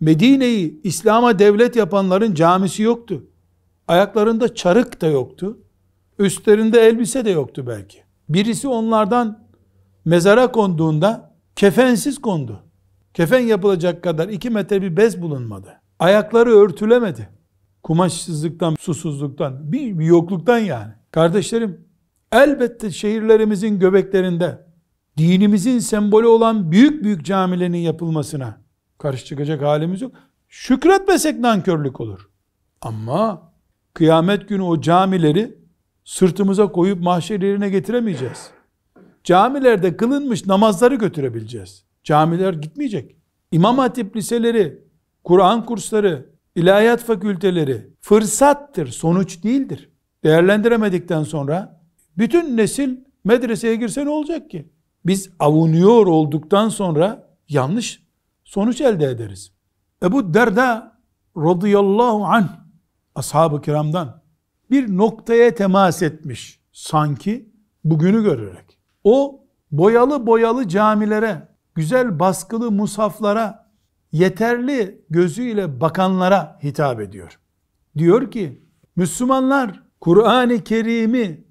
Medine'yi İslam'a devlet yapanların camisi yoktu. Ayaklarında çarık da yoktu. Üstlerinde elbise de yoktu belki. Birisi onlardan mezara konduğunda kefensiz kondu. Kefen yapılacak kadar iki metre bir bez bulunmadı. Ayakları örtülemedi. Kumaşsızlıktan, susuzluktan, bir, bir yokluktan yani. Kardeşlerim, elbette şehirlerimizin göbeklerinde dinimizin sembolü olan büyük büyük camilerin yapılmasına Karşı çıkacak halimiz yok. Şükretmesek nankörlük olur. Ama kıyamet günü o camileri sırtımıza koyup mahşer yerine getiremeyeceğiz. Camilerde kılınmış namazları götürebileceğiz. Camiler gitmeyecek. İmam hatip liseleri, Kur'an kursları, ilahiyat fakülteleri fırsattır, sonuç değildir. Değerlendiremedikten sonra bütün nesil medreseye girse ne olacak ki? Biz avunuyor olduktan sonra yanlış sonuç elde ederiz. Ebu Derda radıyallahu anh ashab-ı kiramdan bir noktaya temas etmiş sanki bugünü görerek. O boyalı boyalı camilere, güzel baskılı musaflara, yeterli gözüyle bakanlara hitap ediyor. Diyor ki, Müslümanlar Kur'an-ı Kerim'i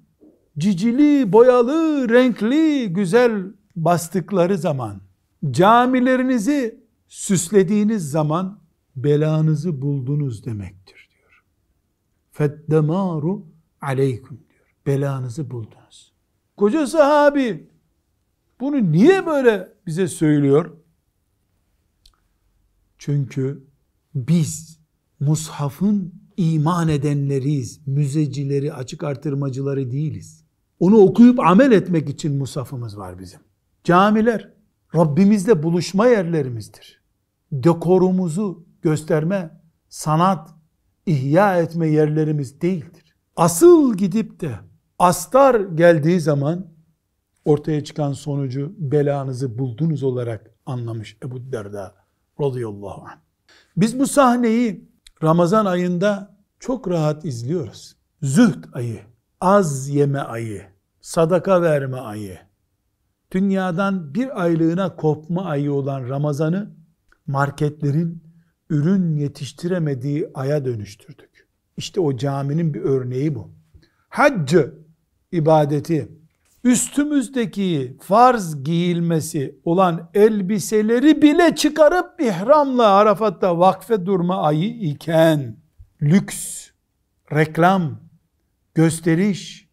cicili, boyalı, renkli, güzel bastıkları zaman camilerinizi süslediğiniz zaman belanızı buldunuz demektir diyor. Feddemaru aleykum diyor. Belanızı buldunuz. Koca sahabi bunu niye böyle bize söylüyor? Çünkü biz mushafın iman edenleriyiz. Müzecileri, açık artırmacıları değiliz. Onu okuyup amel etmek için mushafımız var bizim. Camiler, Rabbimizle buluşma yerlerimizdir. Dekorumuzu gösterme, sanat, ihya etme yerlerimiz değildir. Asıl gidip de astar geldiği zaman ortaya çıkan sonucu belanızı buldunuz olarak anlamış Ebu Derda radıyallahu anh. Biz bu sahneyi Ramazan ayında çok rahat izliyoruz. Zühd ayı, az yeme ayı, sadaka verme ayı, dünyadan bir aylığına kopma ayı olan Ramazan'ı marketlerin ürün yetiştiremediği aya dönüştürdük. İşte o caminin bir örneği bu. Haccı ibadeti üstümüzdeki farz giyilmesi olan elbiseleri bile çıkarıp ihramla Arafat'ta vakfe durma ayı iken lüks, reklam, gösteriş,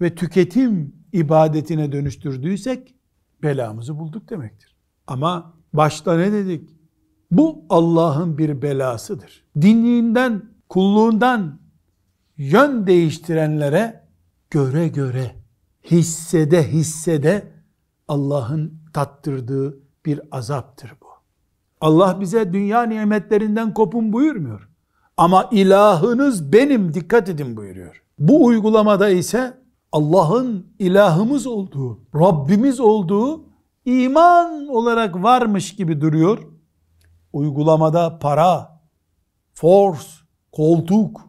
ve tüketim ibadetine dönüştürdüysek belamızı bulduk demektir. Ama başta ne dedik? Bu Allah'ın bir belasıdır. Dinliğinden, kulluğundan yön değiştirenlere göre göre, hissede hissede Allah'ın tattırdığı bir azaptır bu. Allah bize dünya nimetlerinden kopun buyurmuyor. Ama ilahınız benim dikkat edin buyuruyor. Bu uygulamada ise Allah'ın ilahımız olduğu, Rabbimiz olduğu iman olarak varmış gibi duruyor. Uygulamada para, force, koltuk,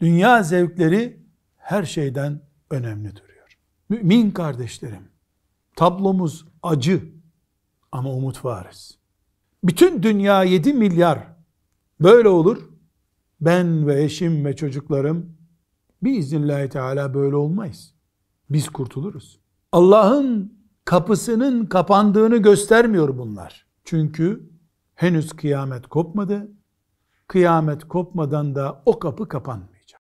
dünya zevkleri her şeyden önemli duruyor. Mümin kardeşlerim, tablomuz acı ama umut varız. Bütün dünya 7 milyar böyle olur. Ben ve eşim ve çocuklarım biiznillahü teala böyle olmayız. Biz kurtuluruz. Allah'ın kapısının kapandığını göstermiyor bunlar. Çünkü henüz kıyamet kopmadı. Kıyamet kopmadan da o kapı kapanmıyor.